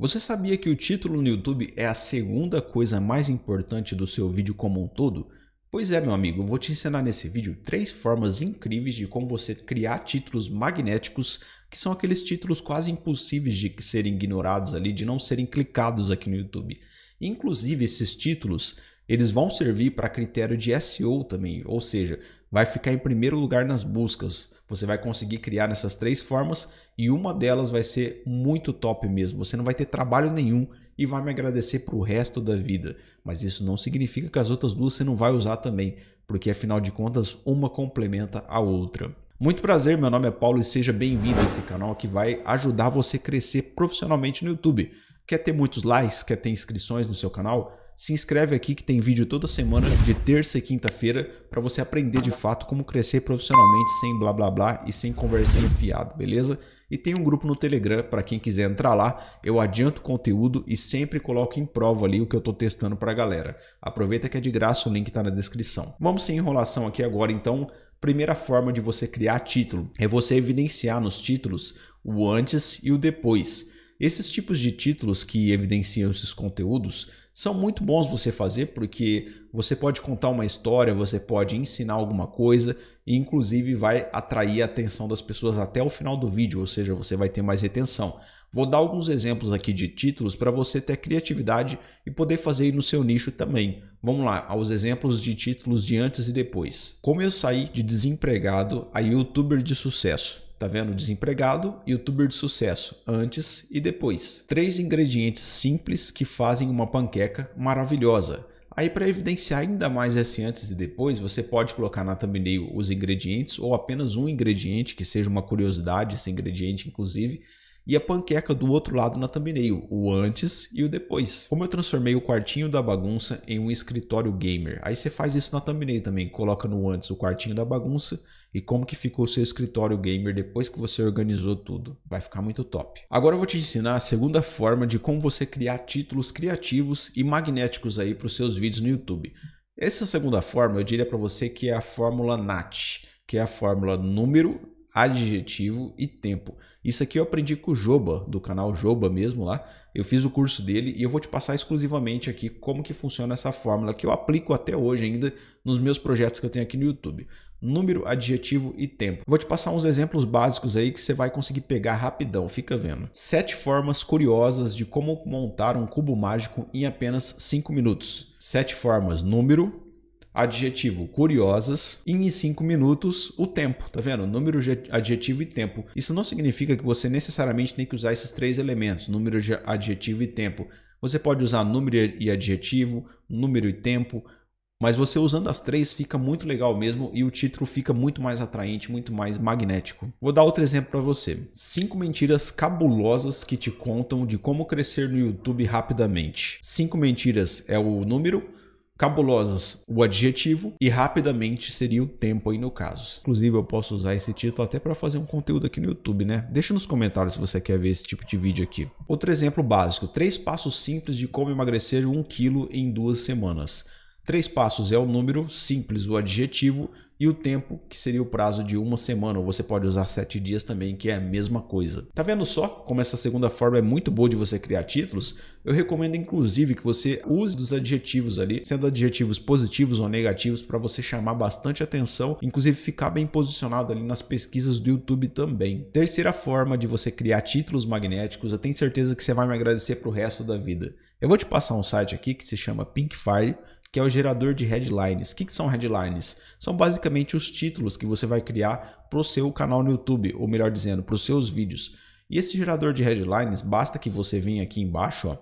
Você sabia que o título no YouTube é a segunda coisa mais importante do seu vídeo como um todo? Pois é, meu amigo, eu vou te ensinar nesse vídeo três formas incríveis de como você criar títulos magnéticos, que são aqueles títulos quase impossíveis de serem ignorados ali, de não serem clicados aqui no YouTube. Inclusive, esses títulos eles vão servir para critério de SEO também, ou seja, vai ficar em primeiro lugar nas buscas. Você vai conseguir criar nessas três formas e uma delas vai ser muito top mesmo. Você não vai ter trabalho nenhum e vai me agradecer para o resto da vida. Mas isso não significa que as outras duas você não vai usar também, porque afinal de contas uma complementa a outra. Muito prazer, meu nome é Paulo e seja bem-vindo a esse canal que vai ajudar você a crescer profissionalmente no YouTube. Quer ter muitos likes? Quer ter inscrições no seu canal? se inscreve aqui que tem vídeo toda semana, de terça e quinta-feira, para você aprender de fato como crescer profissionalmente sem blá blá blá e sem conversinha fiada, beleza? E tem um grupo no Telegram para quem quiser entrar lá, eu adianto conteúdo e sempre coloco em prova ali o que eu estou testando para a galera. Aproveita que é de graça, o link está na descrição. Vamos sem enrolação aqui agora então. Primeira forma de você criar título é você evidenciar nos títulos o antes e o depois. Esses tipos de títulos que evidenciam esses conteúdos são muito bons você fazer porque você pode contar uma história, você pode ensinar alguma coisa e inclusive vai atrair a atenção das pessoas até o final do vídeo, ou seja, você vai ter mais retenção. Vou dar alguns exemplos aqui de títulos para você ter criatividade e poder fazer no seu nicho também. Vamos lá, aos exemplos de títulos de antes e depois. Como eu saí de desempregado a youtuber de sucesso. Tá vendo? Desempregado, youtuber de sucesso, antes e depois. Três ingredientes simples que fazem uma panqueca maravilhosa. Aí para evidenciar ainda mais esse antes e depois, você pode colocar na thumbnail os ingredientes ou apenas um ingrediente que seja uma curiosidade esse ingrediente inclusive e a panqueca do outro lado na thumbnail, o antes e o depois. Como eu transformei o quartinho da bagunça em um escritório gamer. Aí você faz isso na thumbnail também, coloca no antes o quartinho da bagunça e como que ficou o seu escritório gamer depois que você organizou tudo. Vai ficar muito top. Agora eu vou te ensinar a segunda forma de como você criar títulos criativos e magnéticos aí para os seus vídeos no YouTube. Essa segunda forma eu diria para você que é a fórmula NAT, que é a fórmula número adjetivo e tempo. Isso aqui eu aprendi com o Joba, do canal Joba mesmo lá. Eu fiz o curso dele e eu vou te passar exclusivamente aqui como que funciona essa fórmula que eu aplico até hoje ainda nos meus projetos que eu tenho aqui no YouTube. Número, adjetivo e tempo. Vou te passar uns exemplos básicos aí que você vai conseguir pegar rapidão, fica vendo. Sete formas curiosas de como montar um cubo mágico em apenas cinco minutos. Sete formas: número, adjetivo curiosas e em cinco minutos o tempo, tá vendo? Número, adjetivo e tempo. Isso não significa que você necessariamente tem que usar esses três elementos, número, adjetivo e tempo. Você pode usar número e adjetivo, número e tempo, mas você usando as três fica muito legal mesmo e o título fica muito mais atraente, muito mais magnético. Vou dar outro exemplo para você. Cinco mentiras cabulosas que te contam de como crescer no YouTube rapidamente. Cinco mentiras é o número cabulosas o adjetivo e rapidamente seria o tempo aí no caso. Inclusive eu posso usar esse título até para fazer um conteúdo aqui no YouTube, né? Deixa nos comentários se você quer ver esse tipo de vídeo aqui. Outro exemplo básico, três passos simples de como emagrecer 1 um quilo em duas semanas. Três passos é o número, simples o adjetivo e o tempo, que seria o prazo de uma semana, ou você pode usar sete dias também, que é a mesma coisa. Tá vendo só como essa segunda forma é muito boa de você criar títulos? Eu recomendo inclusive que você use dos adjetivos ali, sendo adjetivos positivos ou negativos, para você chamar bastante atenção, inclusive ficar bem posicionado ali nas pesquisas do YouTube também. Terceira forma de você criar títulos magnéticos, eu tenho certeza que você vai me agradecer pro resto da vida. Eu vou te passar um site aqui que se chama Pinkfire que é o gerador de headlines. O que, que são headlines? São basicamente os títulos que você vai criar para o seu canal no YouTube, ou melhor dizendo, para os seus vídeos. E esse gerador de headlines, basta que você venha aqui embaixo, ó,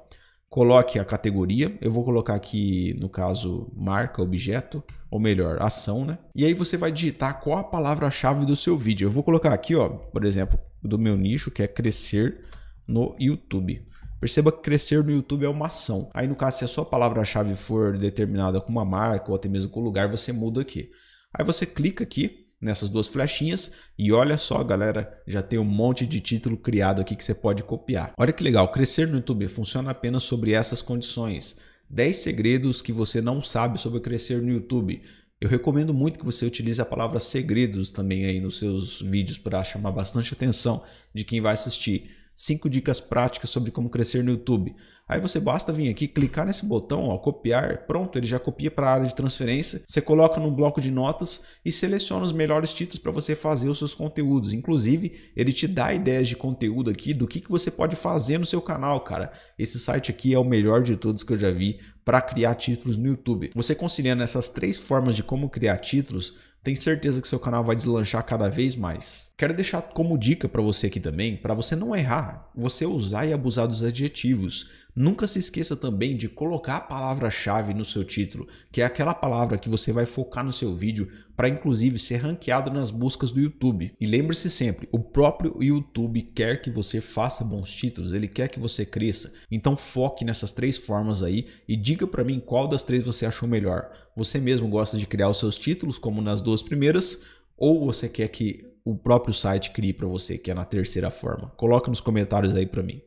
coloque a categoria. Eu vou colocar aqui, no caso, marca, objeto, ou melhor, ação, né? E aí você vai digitar qual a palavra-chave do seu vídeo. Eu vou colocar aqui, ó, por exemplo, do meu nicho, que é crescer no YouTube. Perceba que crescer no YouTube é uma ação. Aí, no caso, se a sua palavra-chave for determinada com uma marca ou até mesmo com o lugar, você muda aqui. Aí você clica aqui nessas duas flechinhas e olha só, galera, já tem um monte de título criado aqui que você pode copiar. Olha que legal, crescer no YouTube funciona apenas sobre essas condições. 10 segredos que você não sabe sobre crescer no YouTube. Eu recomendo muito que você utilize a palavra segredos também aí nos seus vídeos para chamar bastante atenção de quem vai assistir. 5 dicas práticas sobre como crescer no YouTube. Aí você basta vir aqui, clicar nesse botão, ó, copiar, pronto, ele já copia para a área de transferência. Você coloca num bloco de notas e seleciona os melhores títulos para você fazer os seus conteúdos. Inclusive, ele te dá ideias de conteúdo aqui do que, que você pode fazer no seu canal, cara. Esse site aqui é o melhor de todos que eu já vi para criar títulos no YouTube. Você conciliando essas três formas de como criar títulos, tem certeza que seu canal vai deslanchar cada vez mais. Quero deixar como dica para você aqui também, para você não errar, você usar e abusar dos adjetivos. Nunca se esqueça também de colocar a palavra-chave no seu título, que é aquela palavra que você vai focar no seu vídeo para inclusive ser ranqueado nas buscas do YouTube. E lembre-se sempre, o próprio YouTube quer que você faça bons títulos, ele quer que você cresça. Então foque nessas três formas aí e diga para mim qual das três você achou melhor você mesmo gosta de criar os seus títulos, como nas duas primeiras, ou você quer que o próprio site crie para você, que é na terceira forma? Coloca nos comentários aí para mim.